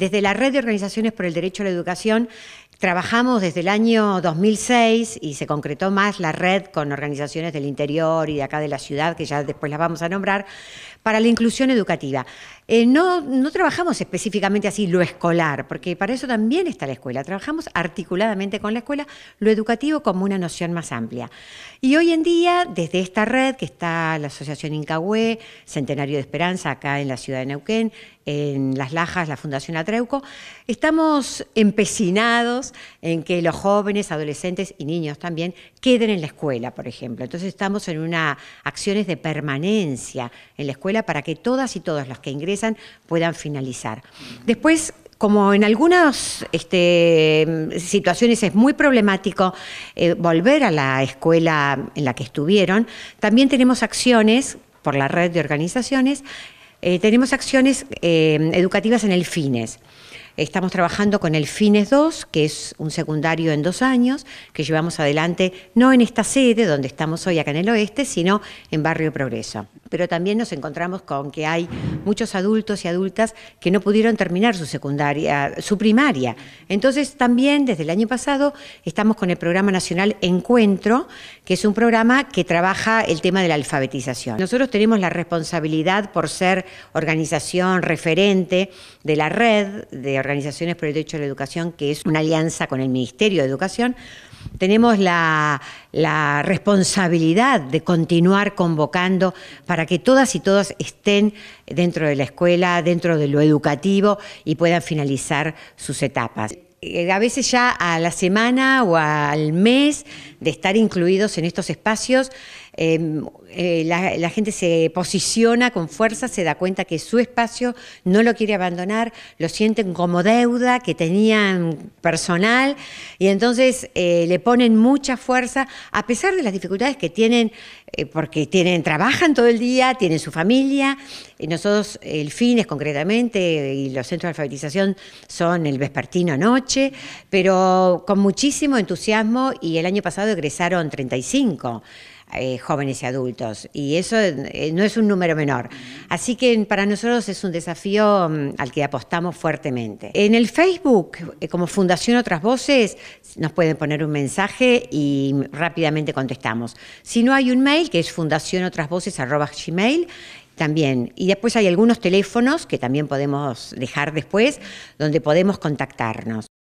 Desde la Red de Organizaciones por el Derecho a la Educación Trabajamos desde el año 2006 y se concretó más la red con organizaciones del interior y de acá de la ciudad, que ya después las vamos a nombrar, para la inclusión educativa. Eh, no, trabajamos específicamente así lo escolar, porque para eso también está la escuela. Trabajamos articuladamente con la escuela lo educativo como una noción más amplia. Y hoy en día, desde esta red que está la Asociación Incahué, Centenario de Esperanza, acá en la ciudad de Neuquén, en Las Lajas, la Fundación Atreuco, estamos empecinados en que los jóvenes, adolescentes y niños también queden en la escuela, por ejemplo. Entonces estamos en una acciones de permanencia en la escuela para que todas y todos los que ingresan puedan finalizar. Después, como en algunas este, situaciones es muy problemático eh, volver a la escuela en la que estuvieron, también tenemos acciones por la red de organizaciones, eh, tenemos acciones eh, educativas en el FINES. Estamos trabajando con el FINES 2, que es un secundario en dos años, que llevamos adelante no en esta sede donde estamos hoy acá en el oeste, sino en Barrio Progreso. Pero también nos encontramos con que hay muchos adultos y adultas que no pudieron terminar su secundaria, su primaria. Entonces también desde el año pasado estamos con el programa nacional Encuentro, que es un programa que trabaja el tema de la alfabetización. Nosotros tenemos la responsabilidad por ser organización referente de la red de Organizaciones por el Derecho a la Educación, que es una alianza con el Ministerio de Educación, tenemos la, responsabilidad de continuar convocando para que todas y todas estén dentro de la escuela, dentro de lo educativo y puedan finalizar sus etapas. Eh, a veces ya a la semana o al mes de estar incluidos en estos espacios, Em, eh, la, gente se posiciona con fuerza, se da cuenta que su espacio no lo quiere abandonar, lo sienten como deuda que tenían personal y entonces eh, le ponen mucha fuerza a pesar de las dificultades que tienen eh, porque tienen trabajan todo el día, tienen su familia. Y nosotros el fines concretamente y los centros de alfabetización son el vespertino noche, pero con muchísimo entusiasmo y el año pasado egresaron 35. Eh, jóvenes y adultos. Y eso eh, no es un número menor. Así que para nosotros es un desafío mm, al que apostamos fuertemente. En el Facebook, eh, como Fundación Otras Voces, nos pueden poner un mensaje y rápidamente contestamos. Si no hay un mail, que es fundacionotrasvoces.gmail, también. Y después hay algunos teléfonos que también podemos dejar después, donde podemos contactarnos.